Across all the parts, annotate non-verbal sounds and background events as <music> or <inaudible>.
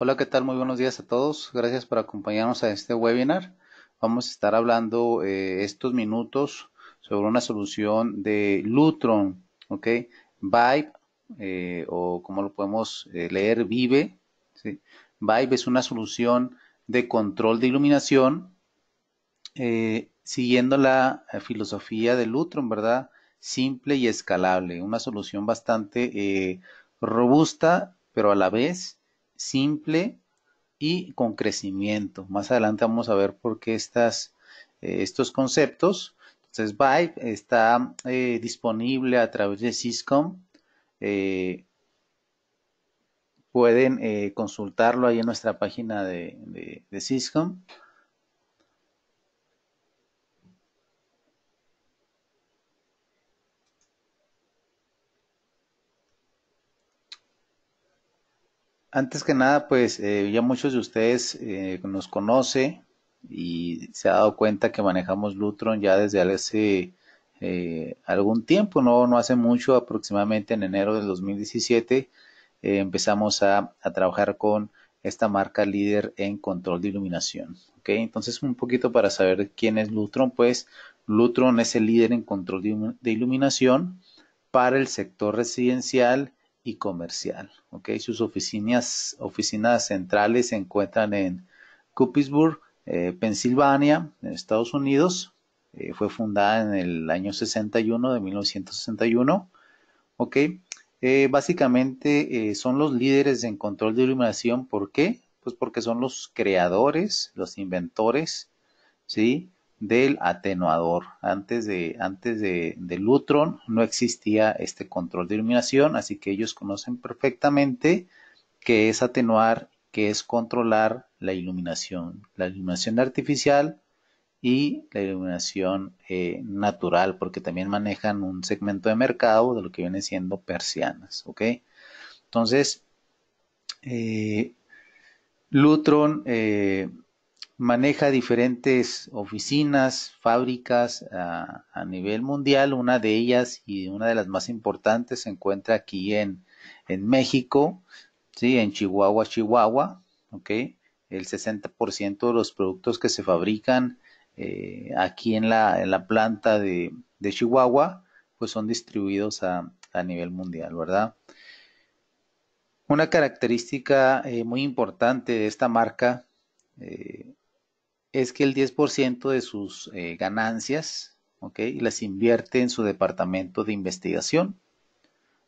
Hola, ¿qué tal? Muy buenos días a todos. Gracias por acompañarnos a este webinar. Vamos a estar hablando eh, estos minutos sobre una solución de Lutron, ¿ok? Vibe, eh, o como lo podemos eh, leer, Vive. Vibe es una solución de control de iluminación siguiendo la filosofía de Lutron, ¿verdad? Simple y escalable. Una solución bastante robusta, pero a la vez simple y con crecimiento. Más adelante vamos a ver por qué eh, estos conceptos. Entonces, Vibe está eh, disponible a través de Syscom. Eh, pueden consultarlo ahí en nuestra página de, de, de Syscom. Antes que nada, pues eh, ya muchos de ustedes eh, nos conoce y se ha dado cuenta que manejamos Lutron ya desde hace eh, algún tiempo, no, no hace mucho, aproximadamente en enero del 2017 empezamos a, trabajar con esta marca líder en control de iluminación. ¿okay? Entonces, un poquito para saber quién es Lutron, pues Lutron es el líder en control de iluminación para el sector residencial comercial. ok Sus oficinas, oficinas centrales se encuentran en cupisburg eh, Pensilvania, en Estados Unidos. Eh, fue fundada en el año 61 de 1961. ok eh, básicamente son los líderes en control de iluminación. ¿Por qué? Pues porque son los creadores, los inventores, ¿sí? del atenuador. Antes de, antes de, Lutron no existía este control de iluminación, así que ellos conocen perfectamente qué es atenuar, qué es controlar la iluminación, la iluminación artificial y la iluminación eh, natural, porque también manejan un segmento de mercado de lo que viene siendo persianas, ¿ok? Entonces, eh, Lutron maneja diferentes oficinas, fábricas a, nivel mundial. Una de ellas y una de las más importantes se encuentra aquí en, en México, ¿sí? en Chihuahua, Chihuahua. ¿okay? El 60% de los productos que se fabrican eh, aquí en la, planta de, Chihuahua, pues son distribuidos a, nivel mundial, ¿verdad? Una característica eh, muy importante de esta marca eh, es que el 10% de sus eh, ganancias las invierte en su departamento de investigación,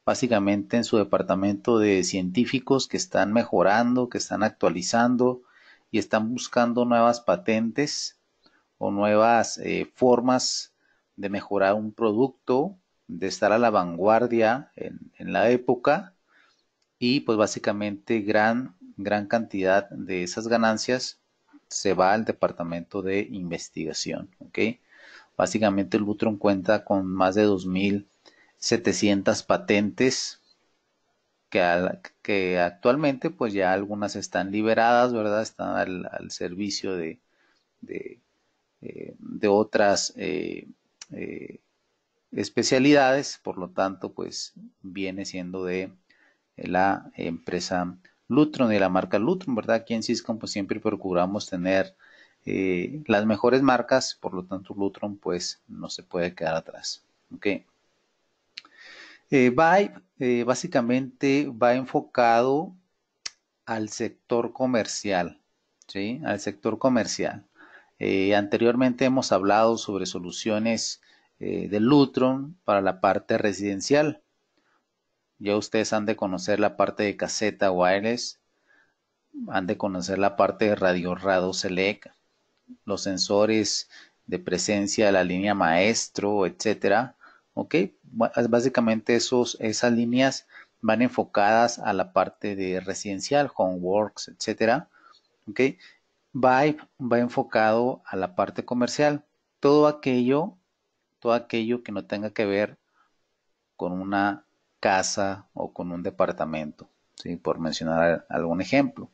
básicamente en su departamento de científicos que están mejorando, que están actualizando y están buscando nuevas patentes o nuevas eh, formas de mejorar un producto, de estar a la vanguardia en, en la época y pues básicamente gran, gran cantidad de esas ganancias se va al departamento de investigación. Básicamente el Butron cuenta con más de 2.700 patentes que, que, actualmente pues ya algunas están liberadas, ¿verdad? Están al, servicio de, eh, otras eh, eh, especialidades, por lo tanto pues viene siendo de la empresa Lutron y la marca Lutron, ¿verdad? Aquí en Cisco pues, siempre procuramos tener eh, las mejores marcas, por lo tanto Lutron pues no se puede quedar atrás, eh, Vibe eh, básicamente va enfocado al sector comercial, ¿sí? Al sector comercial. anteriormente hemos hablado sobre soluciones de Lutron para la parte residencial. Ya ustedes han de conocer la parte de caseta wireless, han de conocer la parte de radio radio select, los sensores de presencia, la línea maestro, etcétera. Ok, básicamente esos, esas líneas van enfocadas a la parte de residencial, homeworks, etcétera. Ok, Vibe va enfocado a la parte comercial. Todo aquello, todo aquello que no tenga que ver con una casa o con un departamento, ¿sí? por mencionar algún ejemplo.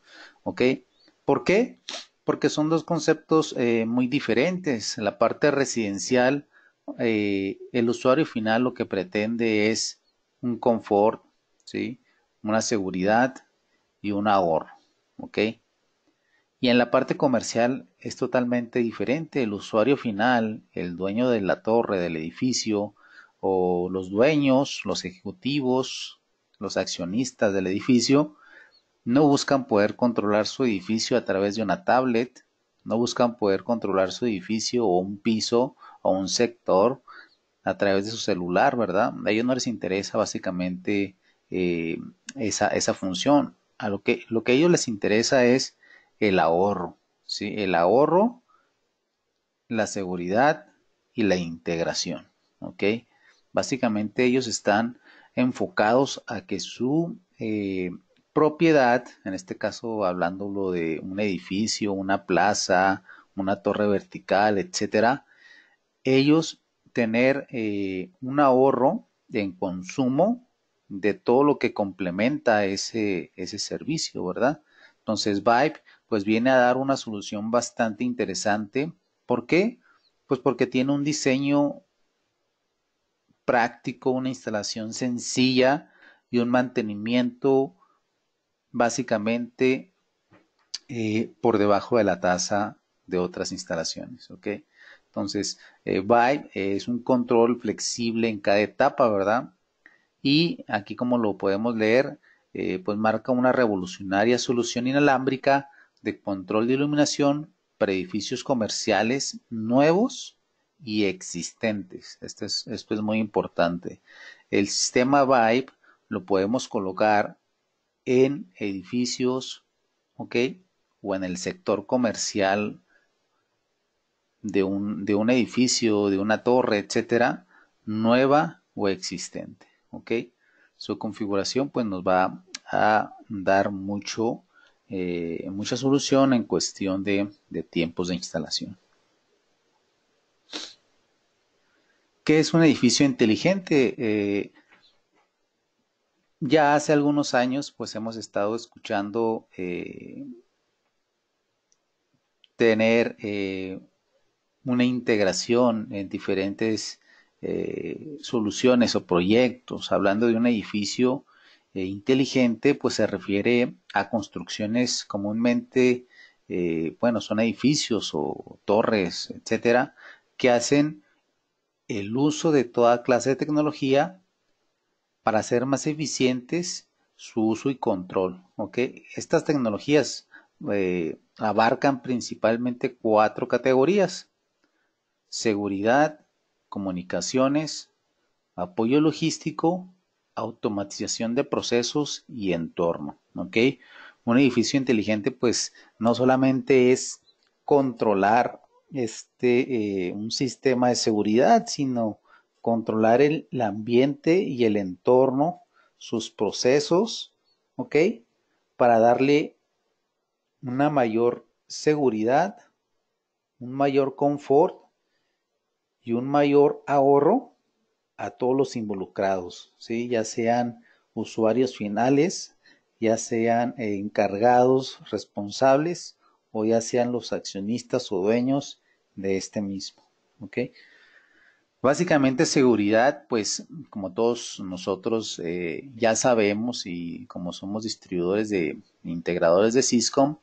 ¿Ok? ¿Por qué? Porque son dos conceptos eh, muy diferentes. En La parte residencial, eh, el usuario final lo que pretende es un confort, ¿sí? una seguridad y un ahorro. ¿Ok? Y en la parte comercial es totalmente diferente. El usuario final, el dueño de la torre, del edificio, o los dueños, los ejecutivos, los accionistas del edificio, no buscan poder controlar su edificio a través de una tablet, no buscan poder controlar su edificio o un piso o un sector a través de su celular, ¿verdad? A ellos no les interesa básicamente eh, esa, esa, función. A lo que, lo que a ellos les interesa es el ahorro, ¿sí? El ahorro, la seguridad y la integración, ¿ok? Básicamente ellos están enfocados a que su eh, propiedad, en este caso hablándolo de un edificio, una plaza, una torre vertical, etcétera, ellos tener eh, un ahorro en consumo de todo lo que complementa ese, ese servicio, ¿verdad? Entonces Vibe pues viene a dar una solución bastante interesante. ¿Por qué? Pues porque tiene un diseño práctico, una instalación sencilla y un mantenimiento básicamente eh, por debajo de la tasa de otras instalaciones. Entonces, eh, es un control flexible en cada etapa, ¿verdad? Y aquí como lo podemos leer, eh, pues marca una revolucionaria solución inalámbrica de control de iluminación para edificios comerciales nuevos y existentes. Esto es, esto es muy importante. El sistema Vibe lo podemos colocar en edificios, ¿ok? O en el sector comercial de un, edificio, de una torre, etcétera, nueva o existente, ¿ok? Su configuración pues nos va a dar mucho, eh, mucha solución en cuestión de tiempos de instalación. ¿Qué es un edificio inteligente? Eh, ya hace algunos años, pues hemos estado escuchando eh, tener eh, una integración en diferentes soluciones o proyectos. Hablando de un edificio inteligente, pues se refiere a construcciones comúnmente, bueno, son edificios o torres, etcétera, que hacen el uso de toda clase de tecnología para hacer más eficientes su uso y control. Estas tecnologías eh, abarcan principalmente cuatro categorías. Seguridad, comunicaciones, apoyo logístico, automatización de procesos y entorno. ¿ok? Un edificio inteligente pues no solamente es controlar este, eh, un sistema de seguridad, sino controlar el, ambiente y el entorno, sus procesos, ¿ok? Para darle una mayor seguridad, un mayor confort y un mayor ahorro a todos los involucrados, ¿sí? Ya sean usuarios finales, ya sean eh, encargados, responsables o ya sean los accionistas o dueños de este mismo. Básicamente seguridad, pues como todos nosotros eh, ya sabemos y como somos distribuidores de integradores de Cisco,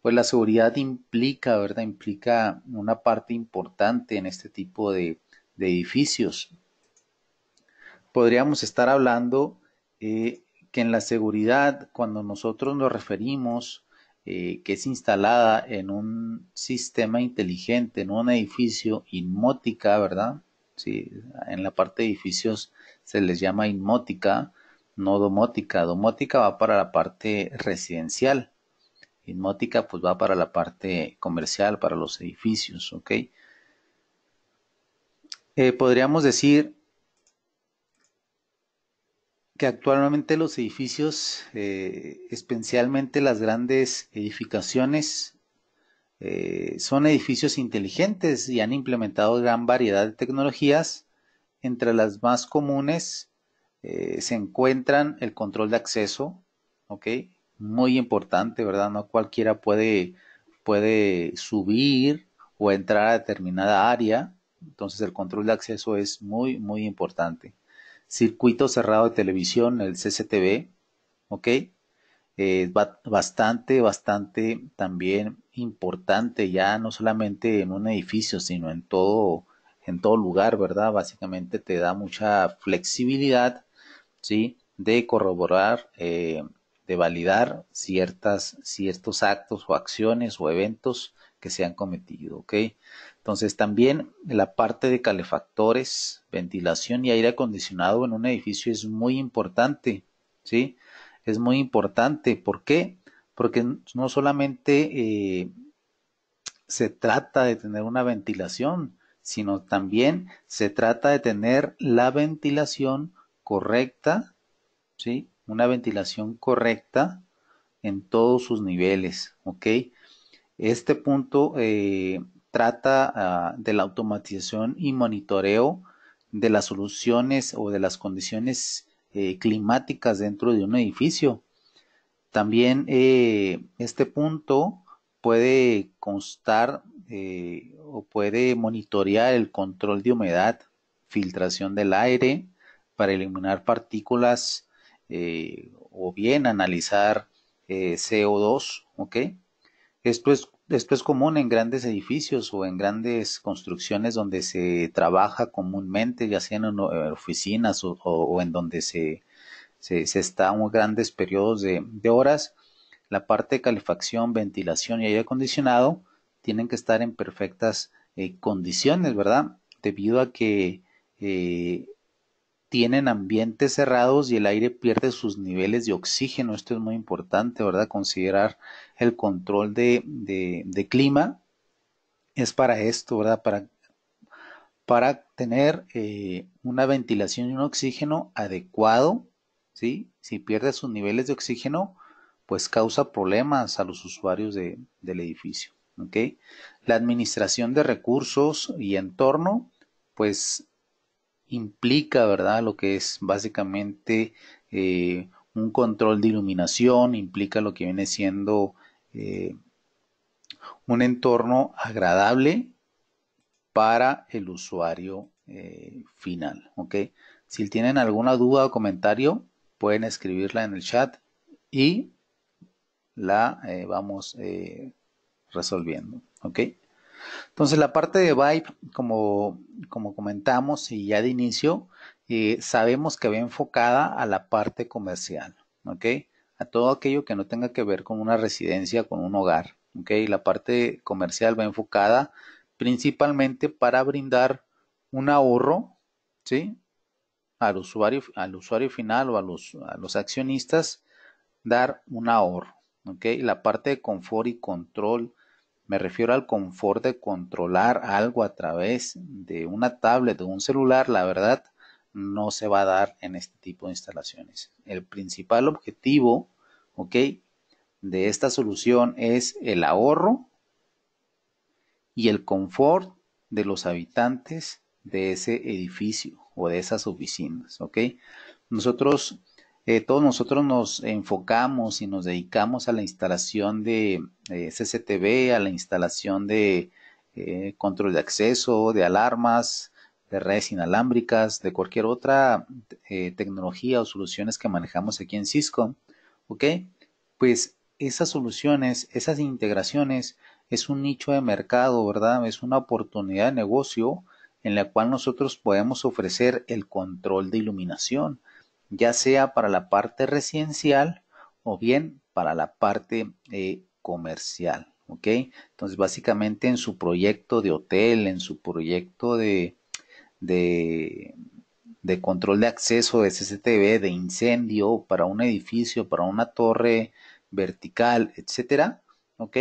pues la seguridad implica, ¿verdad? Implica una parte importante en este tipo de, edificios. Podríamos estar hablando eh, que en la seguridad, cuando nosotros nos referimos eh, que es instalada en un sistema inteligente, en un edificio inmótica, ¿verdad? Sí, en la parte de edificios se les llama inmótica, no domótica. Domótica va para la parte residencial. Inmótica pues va para la parte comercial, para los edificios, ¿ok? Eh, podríamos decir que actualmente los edificios, eh, especialmente las grandes edificaciones, eh, son edificios inteligentes y han implementado gran variedad de tecnologías. Entre las más comunes eh, se encuentran el control de acceso, ¿ok? Muy importante, ¿verdad? No cualquiera puede, puede subir o entrar a determinada área, entonces el control de acceso es muy, muy importante circuito cerrado de televisión, el CCTV, ¿ok? es eh, bastante, bastante también importante ya, no solamente en un edificio, sino en todo, en todo lugar, ¿verdad? Básicamente te da mucha flexibilidad, ¿sí? De corroborar, eh, de validar ciertas, ciertos actos o acciones o eventos que se han cometido, ¿ok? Entonces también la parte de calefactores, ventilación y aire acondicionado en un edificio es muy importante, ¿sí? Es muy importante. ¿Por qué? Porque no solamente eh, se trata de tener una ventilación, sino también se trata de tener la ventilación correcta, ¿sí? Una ventilación correcta en todos sus niveles, ¿ok? Este punto eh, trata ah, de la automatización y monitoreo de las soluciones o de las condiciones eh, climáticas dentro de un edificio. También eh, este punto puede constar eh, o puede monitorear el control de humedad, filtración del aire para eliminar partículas o bien analizar CO2, Esto es esto es común en grandes edificios o en grandes construcciones donde se trabaja comúnmente, ya sea en eh, oficinas o, en donde se, se, está grandes periodos de, horas. La parte de calefacción, ventilación y aire acondicionado tienen que estar en perfectas eh, condiciones, ¿verdad? Debido a que eh, tienen ambientes cerrados y el aire pierde sus niveles de oxígeno. Esto es muy importante, ¿verdad? Considerar el control de, clima es para esto, ¿verdad? Para, para tener eh, una ventilación y un oxígeno adecuado, ¿sí? Si pierde sus niveles de oxígeno, pues causa problemas a los usuarios del edificio, ¿ok? La administración de recursos y entorno, pues implica, ¿verdad? Lo que es básicamente eh, un control de iluminación, implica lo que viene siendo eh, un entorno agradable para el usuario eh, final, ¿ok? Si tienen alguna duda o comentario, pueden escribirla en el chat y la vamos resolviendo, ¿ok? Entonces, la parte de Vibe, como, como comentamos y ya de inicio, eh, sabemos que va enfocada a la parte comercial, ¿ok? A todo aquello que no tenga que ver con una residencia, con un hogar, ¿ok? La parte comercial va enfocada principalmente para brindar un ahorro, ¿sí? Al usuario, al usuario final o a los, a los accionistas, dar un ahorro, ¿ok? La parte de confort y control me refiero al confort de controlar algo a través de una tablet o un celular, la verdad no se va a dar en este tipo de instalaciones. El principal objetivo, ¿ok? De esta solución es el ahorro y el confort de los habitantes de ese edificio o de esas oficinas, ¿ok? Nosotros eh, todos nosotros nos enfocamos y nos dedicamos a la instalación de eh, CCTV, a la instalación de eh, control de acceso, de alarmas, de redes inalámbricas, de cualquier otra tecnología o soluciones que manejamos aquí en Cisco. ¿Ok? Pues esas soluciones, esas integraciones, es un nicho de mercado, ¿verdad? Es una oportunidad de negocio en la cual nosotros podemos ofrecer el control de iluminación ya sea para la parte residencial o bien para la parte eh, comercial. ¿Ok? Entonces, básicamente en su proyecto de hotel, en su proyecto de, de, de control de acceso de CCTV, de incendio para un edificio, para una torre vertical, etcétera, ¿ok?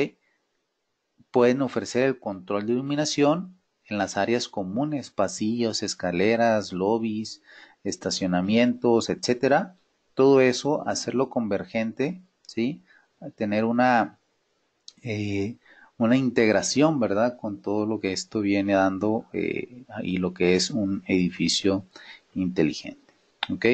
Pueden ofrecer el control de iluminación en las áreas comunes, pasillos, escaleras, lobbies, estacionamientos, etcétera. Todo eso, hacerlo convergente, ¿sí? Tener una, eh, una integración, ¿verdad? Con todo lo que esto viene dando eh, y lo que es un edificio inteligente. ¿Ok?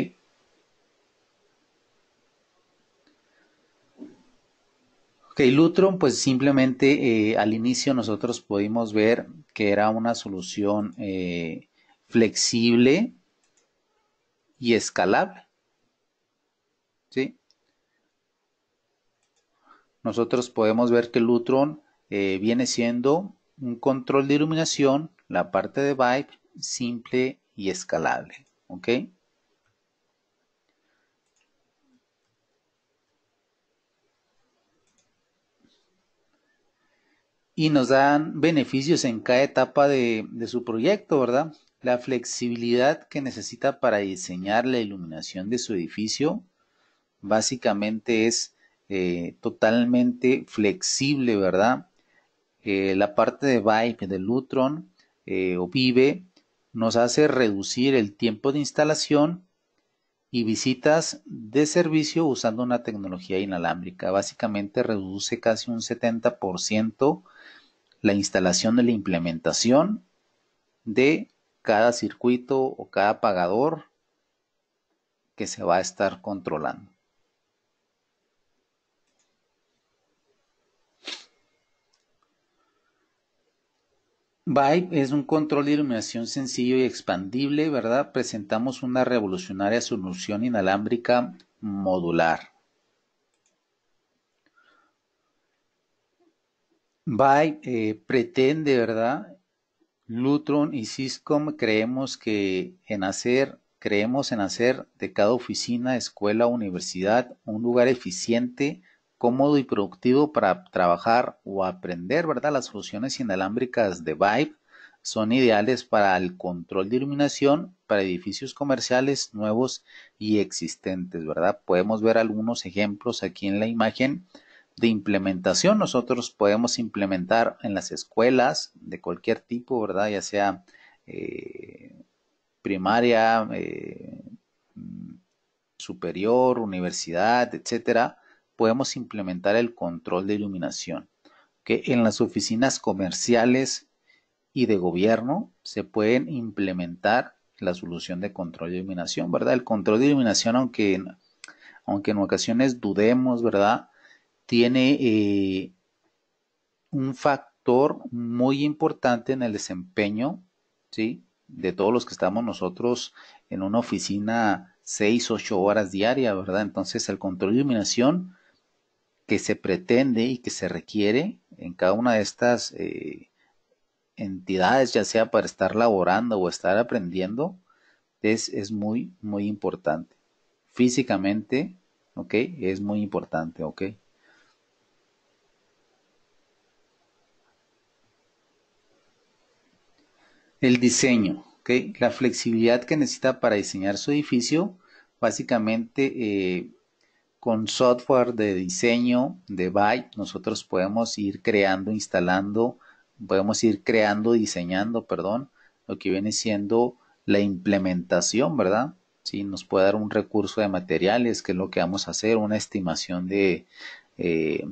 Ok, Lutron, pues simplemente eh, al inicio nosotros pudimos ver que era una solución flexible, y escalable. ¿Sí? Nosotros podemos ver que Lutron eh, viene siendo un control de iluminación, la parte de Vibe, simple y escalable. ¿Ok? y nos dan beneficios en cada etapa de, su proyecto, ¿verdad? La flexibilidad que necesita para diseñar la iluminación de su edificio básicamente es eh, totalmente flexible, ¿verdad? Eh, la parte de VIVE, de Lutron eh, o Vive nos hace reducir el tiempo de instalación y visitas de servicio usando una tecnología inalámbrica. Básicamente reduce casi un 70% la instalación de la implementación de cada circuito o cada apagador que se va a estar controlando. Vibe es un control de iluminación sencillo y expandible, ¿verdad? Presentamos una revolucionaria solución inalámbrica modular. Vibe eh, pretende, ¿verdad? Lutron y Syscom creemos que en hacer creemos en hacer de cada oficina, escuela, universidad un lugar eficiente, cómodo y productivo para trabajar o aprender, ¿verdad? Las soluciones inalámbricas de Vibe son ideales para el control de iluminación para edificios comerciales nuevos y existentes, ¿verdad? Podemos ver algunos ejemplos aquí en la imagen de implementación nosotros podemos implementar en las escuelas de cualquier tipo, ¿verdad? Ya sea eh, primaria, eh, superior, universidad, etcétera, podemos implementar el control de iluminación. Que en las oficinas comerciales y de gobierno se pueden implementar la solución de control de iluminación, ¿verdad? El control de iluminación, aunque, aunque en ocasiones dudemos, ¿verdad? tiene eh, un factor muy importante en el desempeño, ¿sí? De todos los que estamos nosotros en una oficina 6, ocho horas diarias, ¿verdad? Entonces el control de iluminación que se pretende y que se requiere en cada una de estas eh, entidades, ya sea para estar laborando o estar aprendiendo, es, es muy, muy importante. Físicamente, ¿ok? Es muy importante, ¿ok? El diseño, la flexibilidad que necesita para diseñar su edificio, básicamente eh, con software de diseño de BY, nosotros podemos ir creando, instalando, podemos ir creando, diseñando, perdón, lo que viene siendo la implementación, ¿verdad? Si Nos puede dar un recurso de materiales, que es lo que vamos a hacer, una estimación de, eh,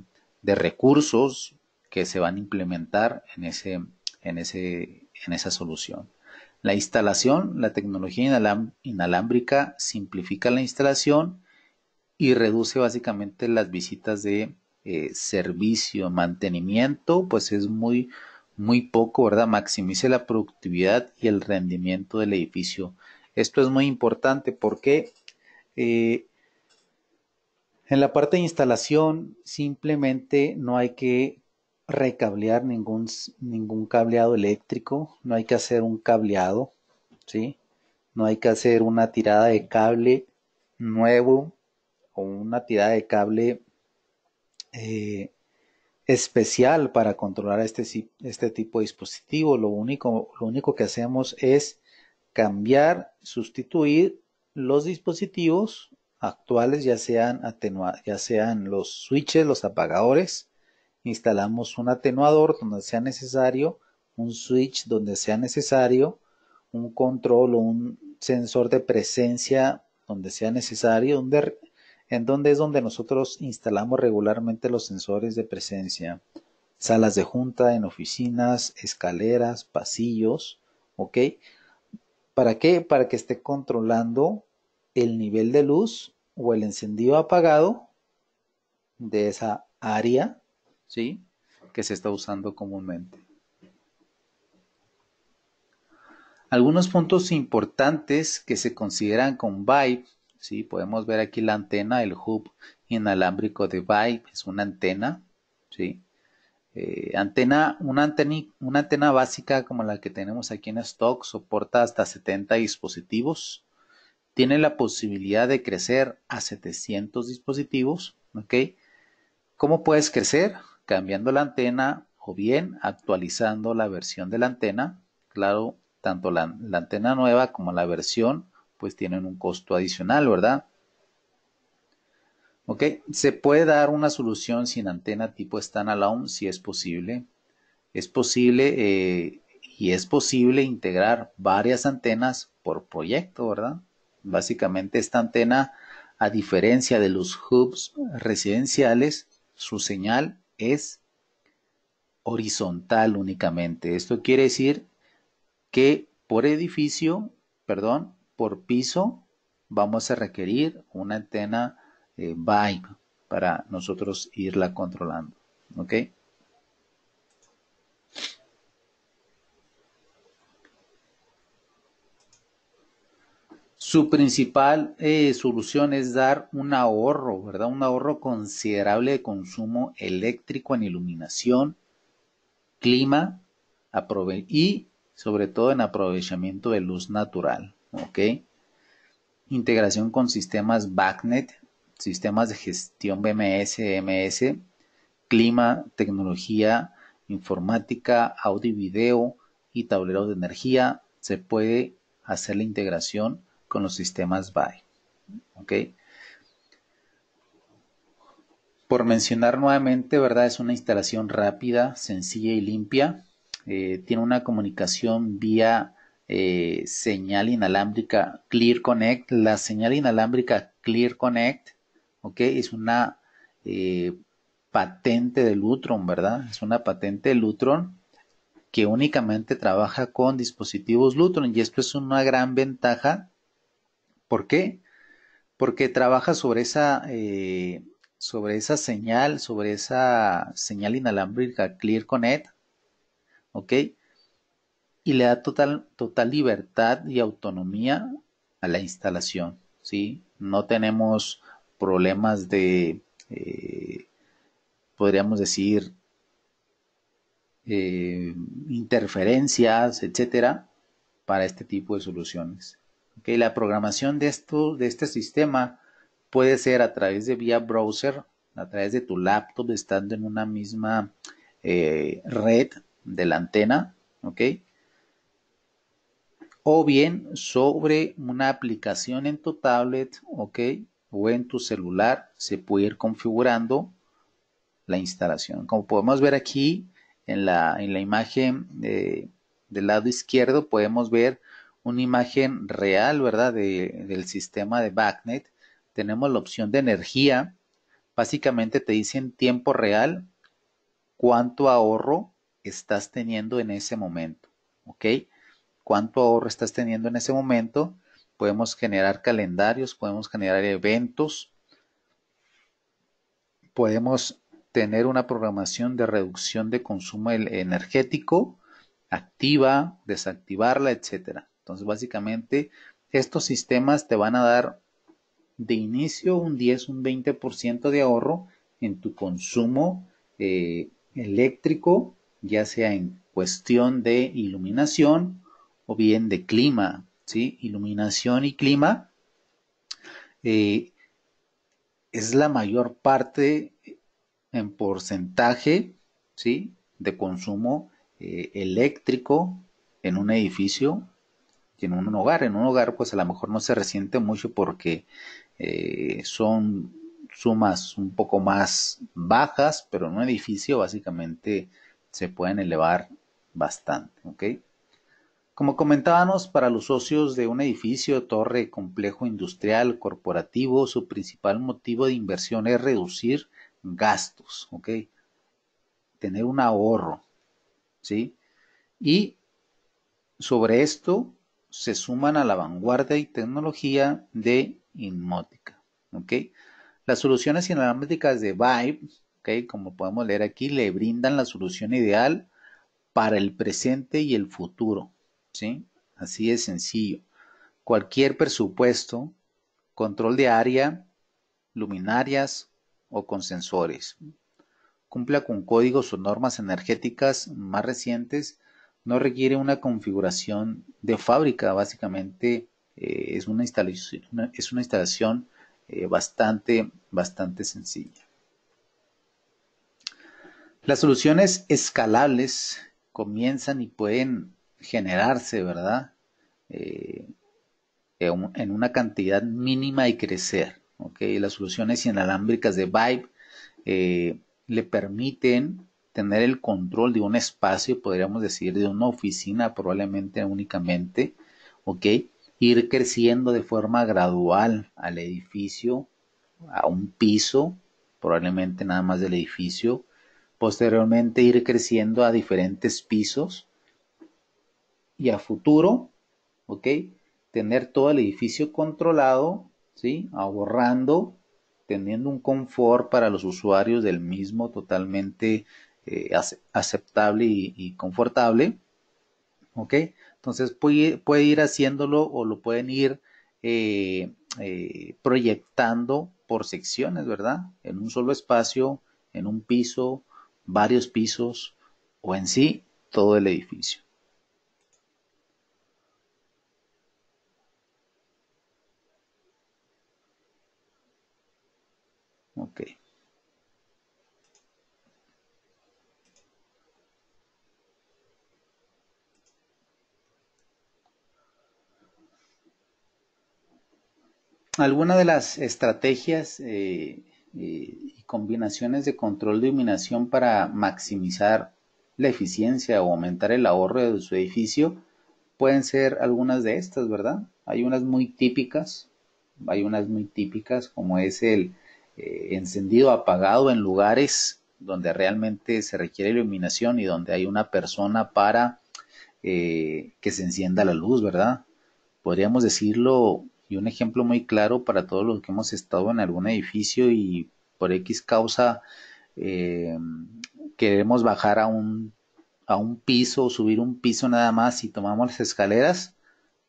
de recursos que se van a implementar en ese, en ese en esa solución. La instalación, la tecnología inalámbrica simplifica la instalación y reduce básicamente las visitas de eh, servicio, mantenimiento, pues es muy, muy poco, ¿verdad? Maximice la productividad y el rendimiento del edificio. Esto es muy importante porque eh, en la parte de instalación simplemente no hay que recablear ningún, ningún cableado eléctrico, no hay que hacer un cableado, ¿sí? No hay que hacer una tirada de cable nuevo o una tirada de cable eh, especial para controlar este, este tipo de dispositivo. Lo único, lo único que hacemos es cambiar, sustituir los dispositivos actuales, ya sean, ya sean los switches, los apagadores, instalamos un atenuador donde sea necesario, un switch donde sea necesario, un control o un sensor de presencia donde sea necesario, en donde es donde nosotros instalamos regularmente los sensores de presencia. Salas de junta, en oficinas, escaleras, pasillos, ¿ok? ¿Para qué? Para que esté controlando el nivel de luz o el encendido apagado de esa área ¿sí? que se está usando comúnmente. Algunos puntos importantes que se consideran con Vibe, podemos ver aquí la antena, el hub inalámbrico de Vibe, es una antena, ¿sí? Eh, antena, una, antena, una antena básica como la que tenemos aquí en stock soporta hasta 70 dispositivos. Tiene la posibilidad de crecer a 700 dispositivos. ¿Cómo puedes crecer? cambiando la antena o bien actualizando la versión de la antena. Claro, tanto la, antena nueva como la versión pues tienen un costo adicional, ¿verdad? ¿Ok? Se puede dar una solución sin antena tipo standalone si es posible. Es posible eh, y es posible integrar varias antenas por proyecto, ¿verdad? Básicamente esta antena, a diferencia de los hubs residenciales, su señal es horizontal únicamente. Esto quiere decir que por edificio, perdón, por piso, vamos a requerir una antena eh, Vibe para nosotros irla controlando. ¿Ok? Su principal eh, solución es dar un ahorro, ¿verdad? Un ahorro considerable de consumo eléctrico en iluminación, clima y sobre todo en aprovechamiento de luz natural, ¿ok? Integración con sistemas BACnet, sistemas de gestión BMS, e MS, clima, tecnología, informática, audio y video y tableros de energía. Se puede hacer la integración con los sistemas by e, ok Por mencionar nuevamente, ¿verdad? Es una instalación rápida, sencilla y limpia. Eh, tiene una comunicación vía eh, señal inalámbrica Clear Connect. La señal inalámbrica Clear Connect, ¿ok? Es una eh, patente de Lutron, ¿verdad? Es una patente de Lutron que únicamente trabaja con dispositivos Lutron y esto es una gran ventaja ¿Por qué? Porque trabaja sobre esa, eh, sobre esa señal, sobre esa señal inalámbrica Clear ¿ok? Y le da total, libertad y autonomía a la instalación, ¿sí? No tenemos problemas de, eh, podríamos decir, eh, interferencias, etcétera, para este tipo de soluciones la programación de, esto, de este sistema puede ser a través de vía browser, a través de tu laptop, estando en una misma eh, red de la antena, O bien sobre una aplicación en tu tablet, O en tu celular, se puede ir configurando la instalación. Como podemos ver aquí en la, imagen eh, del lado izquierdo, podemos ver una imagen real, ¿verdad? De, del sistema de BACnet. Tenemos la opción de energía. Básicamente te dicen tiempo real cuánto ahorro estás teniendo en ese momento. ¿Ok? Cuánto ahorro estás teniendo en ese momento. Podemos generar calendarios, podemos generar eventos. Podemos tener una programación de reducción de consumo energético activa, desactivarla, etcétera. Entonces, básicamente, estos sistemas te van a dar de inicio un 10, un 20% de ahorro en tu consumo eh, eléctrico, ya sea en cuestión de iluminación o bien de clima, ¿sí? Iluminación y clima eh, es la mayor parte en porcentaje, ¿sí? De consumo eh, eléctrico en un edificio en un hogar. En un hogar pues a lo mejor no se resiente mucho porque eh, son sumas un poco más bajas, pero en un edificio básicamente se pueden elevar bastante. ¿ok? Como comentábamos, para los socios de un edificio, torre, complejo industrial, corporativo, su principal motivo de inversión es reducir gastos, ¿ok? Tener un ahorro, ¿sí? Y sobre esto, se suman a la vanguardia y tecnología de inmótica. Las soluciones inalámbricas de Vibe, como podemos leer aquí, le brindan la solución ideal para el presente y el futuro. ¿sí? Así de sencillo. Cualquier presupuesto, control de área, luminarias o con sensores. Cumpla con códigos o normas energéticas más recientes no requiere una configuración de fábrica, básicamente eh, es, una instalación, es una instalación eh, bastante, bastante sencilla. Las soluciones escalables comienzan y pueden generarse, ¿verdad? Eh, en una cantidad mínima y crecer. ¿okay? Las soluciones inalámbricas de Vibe le permiten tener el control de un espacio, podríamos decir, de una oficina probablemente únicamente, ¿ok? Ir creciendo de forma gradual al edificio, a un piso, probablemente nada más del edificio, posteriormente ir creciendo a diferentes pisos y a futuro, ¿ok? Tener todo el edificio controlado, ¿sí? Ahorrando, teniendo un confort para los usuarios del mismo totalmente eh, aceptable y, confortable. ¿Ok? Entonces puede, ir haciéndolo o lo pueden ir eh, eh, proyectando por secciones, ¿verdad? En un solo espacio, en un piso, varios pisos o en sí todo el edificio. Algunas de las estrategias eh, eh, y combinaciones de control de iluminación para maximizar la eficiencia o aumentar el ahorro de su edificio pueden ser algunas de estas, ¿verdad? Hay unas muy típicas, hay unas muy típicas como es el eh, encendido apagado en lugares donde realmente se requiere iluminación y donde hay una persona para que se encienda la luz, ¿verdad? Podríamos decirlo y un ejemplo muy claro para todos los que hemos estado en algún edificio y por X causa eh, queremos bajar a un, piso o subir un piso nada más y tomamos las escaleras,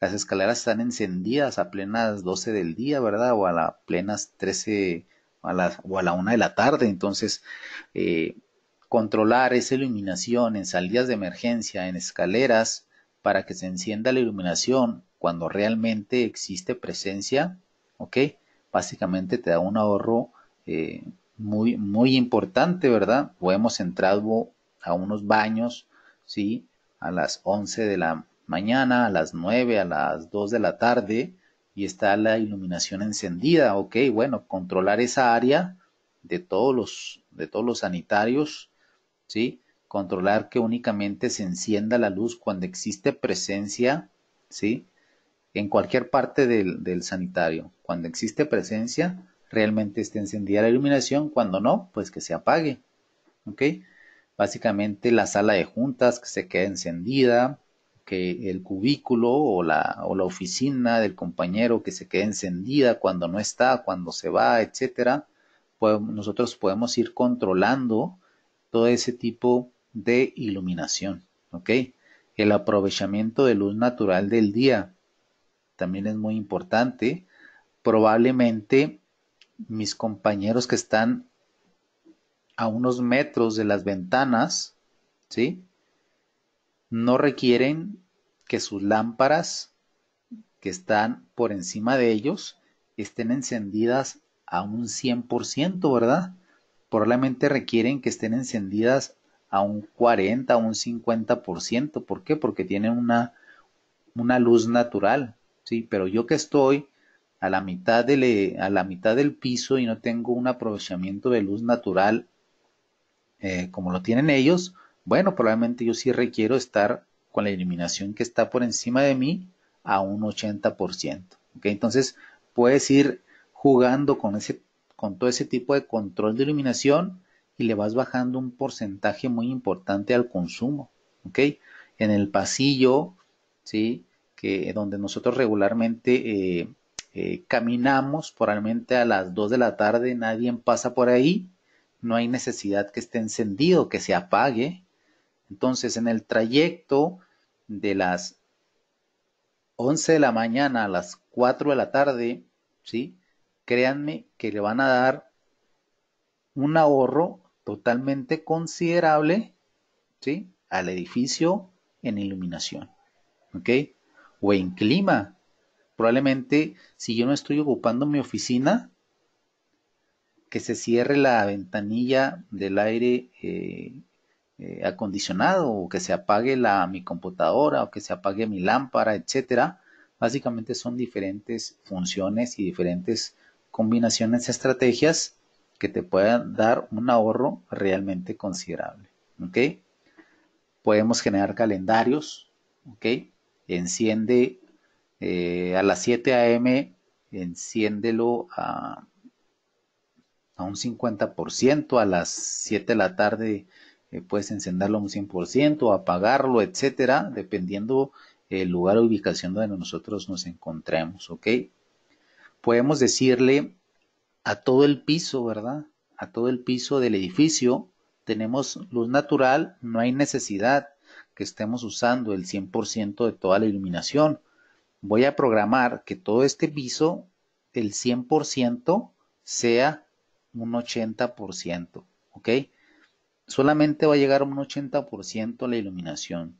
las escaleras están encendidas a plenas 12 del día, ¿verdad? O a las plenas 13 a o a la 1 de la tarde. Entonces, eh, controlar esa iluminación en salidas de emergencia, en escaleras, para que se encienda la iluminación cuando realmente existe presencia, ¿ok? Básicamente te da un ahorro eh, muy, muy importante, ¿verdad? podemos hemos a unos baños, ¿sí? A las 11 de la mañana, a las 9, a las 2 de la tarde y está la iluminación encendida, ¿ok? Bueno, controlar esa área de todos los, de todos los sanitarios, ¿sí? Controlar que únicamente se encienda la luz cuando existe presencia, ¿sí? en cualquier parte del, del sanitario. Cuando existe presencia, realmente esté encendida la iluminación, cuando no, pues que se apague. ¿Ok? Básicamente la sala de juntas que se quede encendida, que el cubículo o la, o la oficina del compañero que se quede encendida cuando no está, cuando se va, etcétera. nosotros podemos ir controlando todo ese tipo de iluminación. ¿Ok? El aprovechamiento de luz natural del día también es muy importante. Probablemente mis compañeros que están a unos metros de las ventanas, ¿sí? No requieren que sus lámparas que están por encima de ellos estén encendidas a un 100%, ¿verdad? Probablemente requieren que estén encendidas a un 40, a un 50%. ¿Por qué? Porque tienen una, una luz natural, pero yo que estoy a la mitad del, a la mitad del piso y no tengo un aprovechamiento de luz natural eh, como lo tienen ellos, bueno, probablemente yo sí requiero estar con la iluminación que está por encima de mí a un 80%. Entonces puedes ir jugando con, ese, con todo ese tipo de control de iluminación y le vas bajando un porcentaje muy importante al consumo. En el pasillo, ¿sí? Eh, donde nosotros regularmente eh, eh, caminamos, probablemente a las 2 de la tarde nadie pasa por ahí, no hay necesidad que esté encendido, que se apague. Entonces, en el trayecto de las 11 de la mañana a las 4 de la tarde, ¿sí? créanme que le van a dar un ahorro totalmente considerable al edificio en iluminación. ¿ok? o en clima. Probablemente si yo no estoy ocupando mi oficina, que se cierre la ventanilla del aire eh, eh, acondicionado o que se apague la, mi computadora o que se apague mi lámpara, etcétera. Básicamente son diferentes funciones y diferentes combinaciones, estrategias que te puedan dar un ahorro realmente considerable. ¿ok? Podemos generar calendarios, ¿ok? enciende eh, a las 7 a.m., enciéndelo a, a un 50%, a las 7 de la tarde eh, puedes encenderlo a un 100%, apagarlo, etcétera, dependiendo el lugar o ubicación donde nosotros nos encontremos, ¿ok? Podemos decirle a todo el piso, ¿verdad? A todo el piso del edificio tenemos luz natural, no hay necesidad que estemos usando el 100% de toda la iluminación. Voy a programar que todo este piso, el 100%, sea un 80%, ¿ok? Solamente va a llegar a un 80% la iluminación.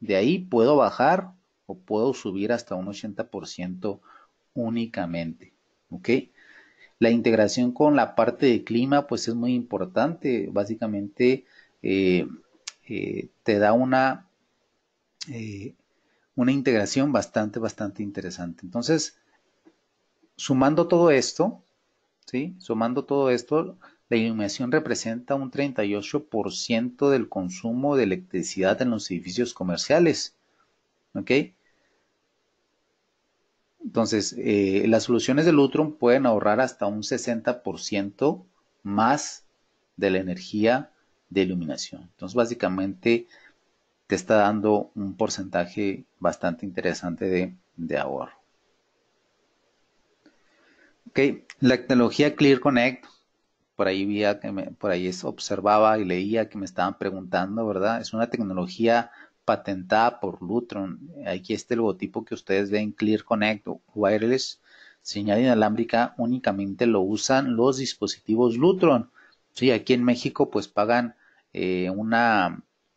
De ahí puedo bajar o puedo subir hasta un 80% únicamente, ¿ok? La integración con la parte de clima, pues es muy importante. Básicamente, eh, eh, te da una, eh, una integración bastante, bastante interesante. Entonces, sumando todo esto, ¿sí? Sumando todo esto, la iluminación representa un 38% del consumo de electricidad en los edificios comerciales, ¿ok? Entonces, eh, las soluciones de Lutron pueden ahorrar hasta un 60% más de la energía de iluminación. Entonces, básicamente te está dando un porcentaje bastante interesante de, ahorro. ok, La tecnología Clear Connect, por ahí vía que por ahí observaba y leía que me estaban preguntando, ¿verdad? Es una tecnología patentada por Lutron. Aquí este logotipo que ustedes ven, Clear Connect Wireless, señal inalámbrica, únicamente lo usan los dispositivos Lutron. Sí, aquí en México pues pagan eh,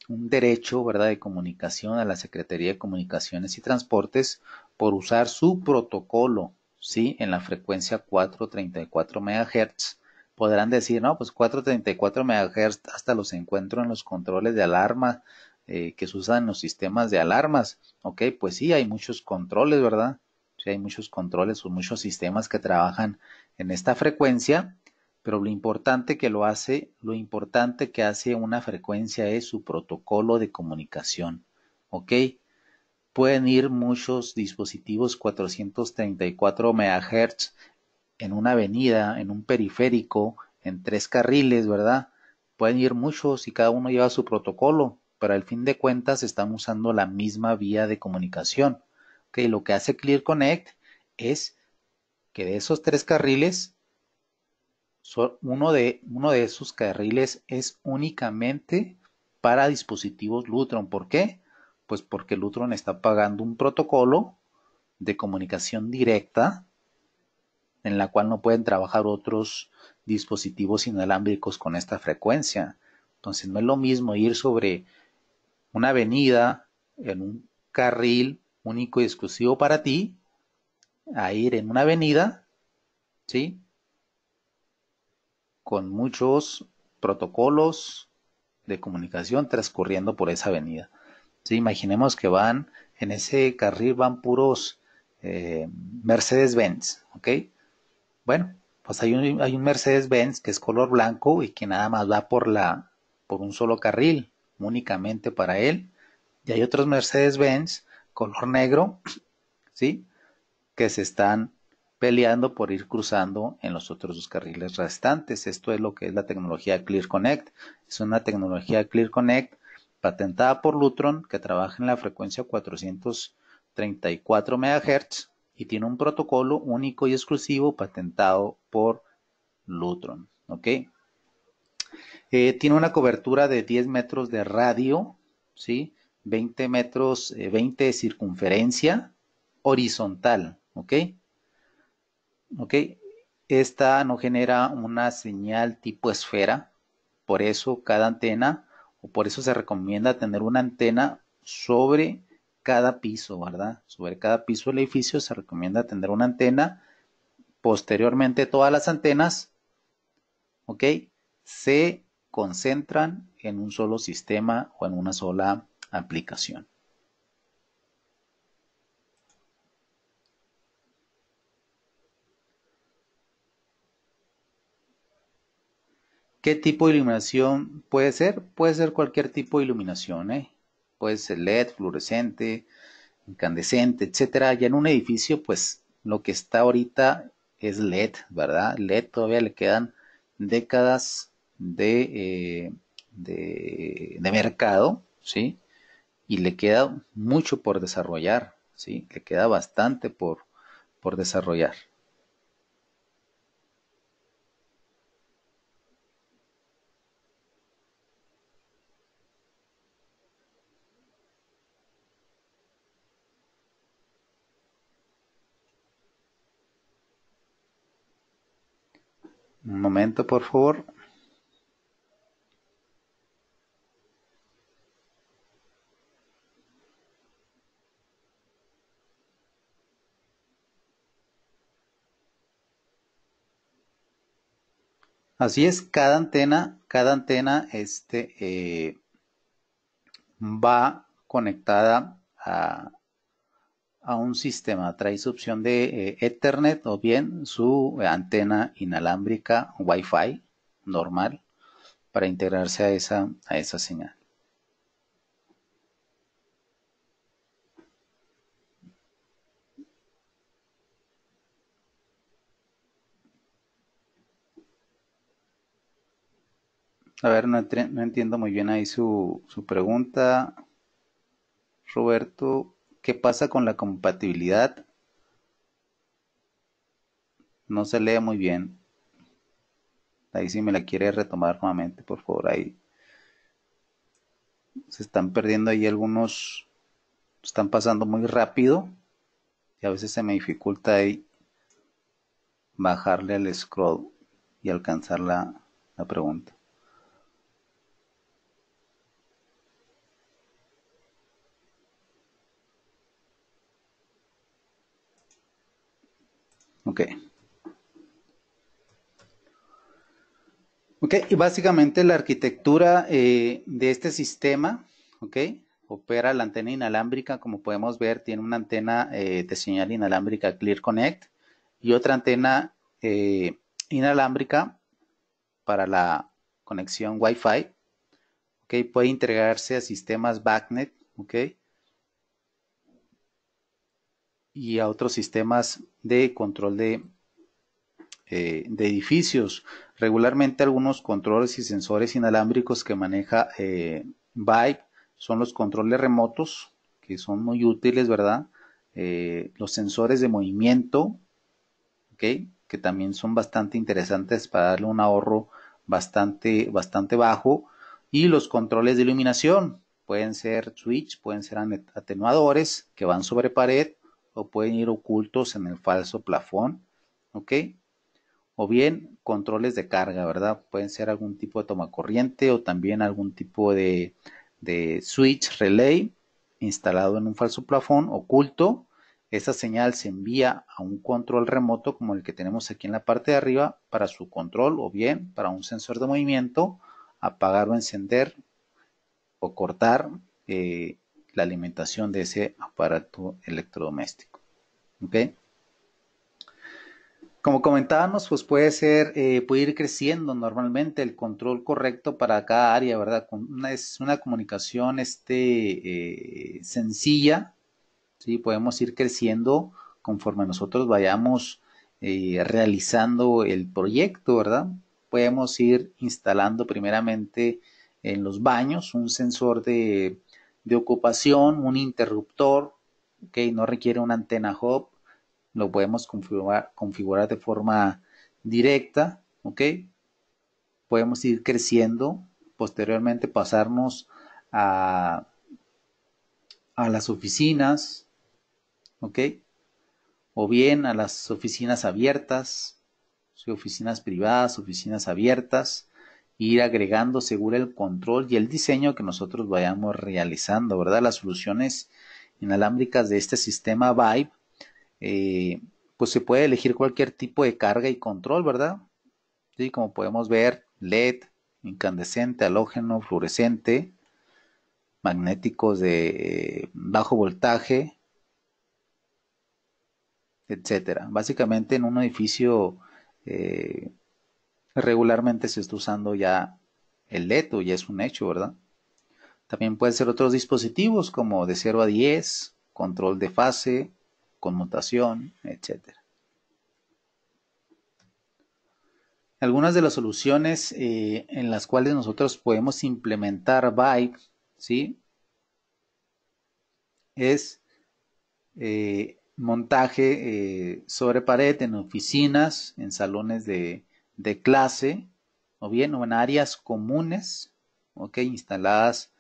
un derecho ¿verdad? de comunicación a la Secretaría de Comunicaciones y Transportes por usar su protocolo ¿sí? en la frecuencia 434 MHz. Podrán decir, no, pues 434 MHz hasta los encuentro en los controles de alarma eh, que se usan en los sistemas de alarmas. Ok, pues sí, hay muchos controles, ¿verdad? Sí, hay muchos controles o muchos sistemas que trabajan en esta frecuencia pero lo importante que lo hace, lo importante que hace una frecuencia es su protocolo de comunicación, ¿ok? Pueden ir muchos dispositivos 434 MHz en una avenida, en un periférico, en tres carriles, ¿verdad? Pueden ir muchos y cada uno lleva su protocolo, pero al fin de cuentas están usando la misma vía de comunicación. ¿Ok? Lo que hace Clear Connect es que de esos tres carriles uno de, uno de esos carriles es únicamente para dispositivos Lutron. ¿Por qué? Pues porque Lutron está pagando un protocolo de comunicación directa en la cual no pueden trabajar otros dispositivos inalámbricos con esta frecuencia. Entonces no es lo mismo ir sobre una avenida en un carril único y exclusivo para ti a ir en una avenida, ¿sí? con muchos protocolos de comunicación transcurriendo por esa avenida. Si imaginemos que van, en ese carril van puros eh, Mercedes-Benz, ¿ok? Bueno, pues hay un, hay un Mercedes-Benz que es color blanco y que nada más va por, la, por un solo carril, únicamente para él. Y hay otros Mercedes-Benz color negro, <clears throat> ¿sí? Que se están peleando por ir cruzando en los otros dos carriles restantes. Esto es lo que es la tecnología Clear Connect. Es una tecnología Clear Connect patentada por Lutron que trabaja en la frecuencia 434 MHz y tiene un protocolo único y exclusivo patentado por Lutron. ¿ok? Eh, tiene una cobertura de 10 metros de radio, ¿sí? 20 metros, 20 eh, de circunferencia horizontal, ¿ok? ¿ok? Esta no genera una señal tipo esfera, por eso cada antena, o por eso se recomienda tener una antena sobre cada piso, ¿verdad? Sobre cada piso del edificio se recomienda tener una antena. Posteriormente todas las antenas, ¿ok? Se concentran en un solo sistema o en una sola aplicación. ¿Qué tipo de iluminación puede ser? Puede ser cualquier tipo de iluminación, ¿eh? puede ser LED, fluorescente, incandescente, etcétera. Ya en un edificio, pues lo que está ahorita es LED, ¿verdad? LED todavía le quedan décadas de, eh, de, de mercado, ¿sí? Y le queda mucho por desarrollar, ¿sí? Le queda bastante por, por desarrollar. por favor. Así es, cada antena, cada antena este, eh, va conectada a, a un sistema Trae su opción de eh, Ethernet o bien su eh, antena inalámbrica WiFi normal para integrarse a esa, a esa señal. A ver, no, no entiendo muy bien ahí su, su pregunta, Roberto. ¿Qué pasa con la compatibilidad? No se lee muy bien. Ahí si me la quiere retomar nuevamente, por favor. Ahí se están perdiendo ahí algunos. Están pasando muy rápido. Y a veces se me dificulta ahí bajarle al scroll y alcanzar la, la pregunta. Ok. y básicamente la arquitectura eh, de este sistema, ok, opera la antena inalámbrica, como podemos ver, tiene una antena eh, de señal inalámbrica Clear Connect y otra antena eh, inalámbrica para la conexión Wi-Fi, ok, puede integrarse a sistemas BACnet, ok, y a otros sistemas de control de, eh, de edificios. Regularmente algunos controles y sensores inalámbricos que maneja eh, Vibe son los controles remotos, que son muy útiles, ¿verdad? Eh, los sensores de movimiento, que también son bastante interesantes para darle un ahorro bastante, bastante bajo. Y los controles de iluminación, pueden ser switch, pueden ser atenuadores que van sobre pared, o pueden ir ocultos en el falso plafón, ¿ok? O bien controles de carga, ¿verdad? Pueden ser algún tipo de toma corriente o también algún tipo de, de switch relay instalado en un falso plafón oculto. Esa señal se envía a un control remoto como el que tenemos aquí en la parte de arriba para su control o bien para un sensor de movimiento, apagar o encender o cortar eh, la alimentación de ese aparato electrodoméstico. Como comentábamos, pues puede ser, eh, puede ir creciendo normalmente el control correcto para cada área, ¿verdad? Una, es una comunicación este, eh, sencilla, ¿sí? Podemos ir creciendo conforme nosotros vayamos eh, realizando el proyecto, ¿verdad? Podemos ir instalando primeramente en los baños un sensor de de ocupación, un interruptor que no requiere una antena hub, lo podemos configurar, configurar de forma directa, ¿ok? Podemos ir creciendo, posteriormente pasarnos a, las oficinas, ¿ok? O bien a las oficinas abiertas, oficinas privadas, oficinas abiertas, ir agregando segura el control y el diseño que nosotros vayamos realizando, ¿verdad? Las soluciones inalámbricas de este sistema Vibe, eh, pues se puede elegir cualquier tipo de carga y control, ¿verdad? Sí, como podemos ver, LED, incandescente, halógeno, fluorescente, magnéticos de eh, bajo voltaje, etcétera. Básicamente en un edificio eh, regularmente se está usando ya el Leto, ya es un hecho, ¿verdad? También pueden ser otros dispositivos como de 0 a 10, control de fase, conmutación, etc. Algunas de las soluciones eh, en las cuales nosotros podemos implementar Vibe, ¿sí? Es eh, montaje eh, sobre pared en oficinas, en salones de, de clase, o bien o en áreas comunes, ¿ok? Instaladas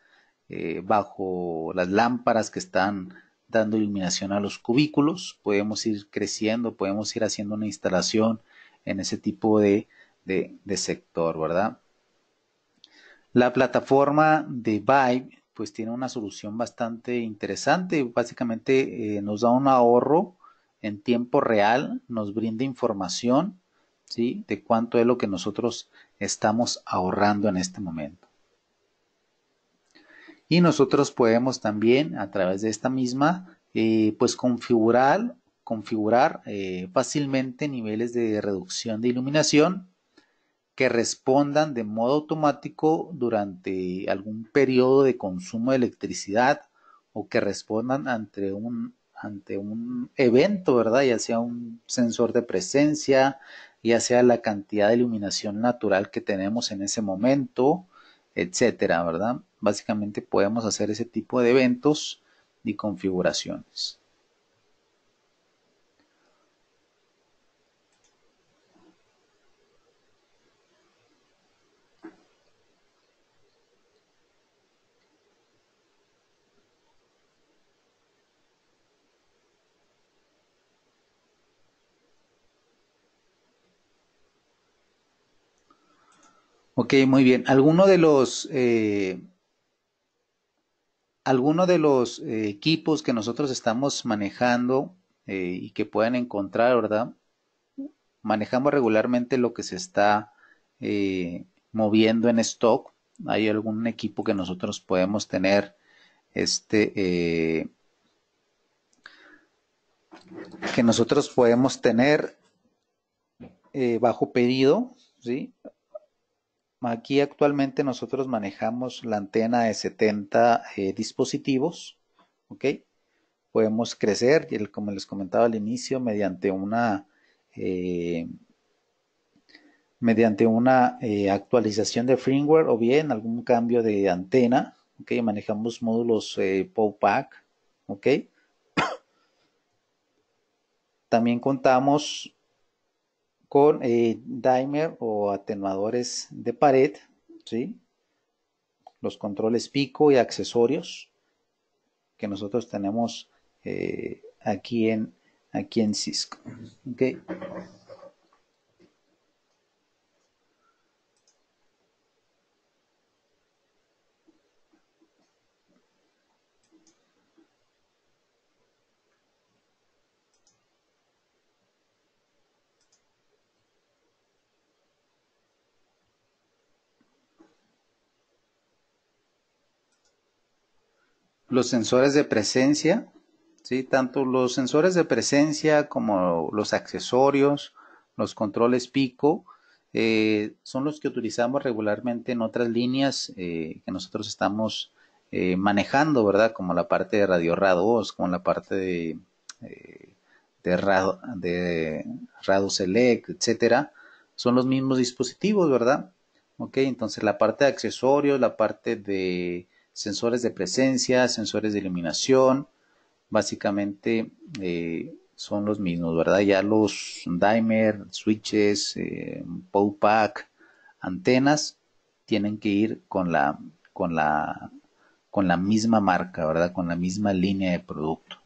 eh, bajo las lámparas que están dando iluminación a los cubículos. Podemos ir creciendo, podemos ir haciendo una instalación en ese tipo de, de, sector, ¿verdad? La plataforma de Vibe pues tiene una solución bastante interesante. Básicamente eh, nos da un ahorro en tiempo real, nos brinda información de cuánto es lo que nosotros estamos ahorrando en este momento. Y nosotros podemos también a través de esta misma, eh, pues configurar, configurar eh, fácilmente niveles de reducción de iluminación que respondan de modo automático durante algún periodo de consumo de electricidad o que respondan ante un, ante un evento, ¿verdad? Ya sea un sensor de presencia, ya sea la cantidad de iluminación natural que tenemos en ese momento, etcétera, ¿verdad? Básicamente podemos hacer ese tipo de eventos y configuraciones. Ok, muy bien. ¿Alguno de los, eh, alguno de los eh, equipos que nosotros estamos manejando eh, y que puedan encontrar, ¿verdad? Manejamos regularmente lo que se está moviendo en stock. Hay algún equipo que nosotros podemos tener este que nosotros podemos tener bajo pedido, ¿sí? Aquí actualmente nosotros manejamos la antena de 70 eh, dispositivos, ¿ok? Podemos crecer, como les comentaba al inicio, mediante una, eh, mediante una eh, actualización de firmware o bien algún cambio de antena, ¿ok? Manejamos módulos POPAC, ¿ok? <coughs> También contamos con dimer eh, o atenuadores de pared, ¿sí? los controles pico y accesorios que nosotros tenemos eh, aquí, en, aquí en Cisco. los sensores de presencia, ¿sí? tanto los sensores de presencia como los accesorios, los controles pico, eh, son los que utilizamos regularmente en otras líneas eh, que nosotros estamos eh, manejando, ¿verdad? Como la parte de Radio 2, como la parte de, de, radio de Select, etcétera. Son los mismos dispositivos, ¿verdad? Ok, entonces la parte de accesorios, la parte de sensores de presencia, sensores de iluminación, básicamente eh, son los mismos, ¿verdad? Ya los dimer, switches, eh, pack, antenas, tienen que ir con la, con la, con la misma marca, ¿verdad? Con la misma línea de producto.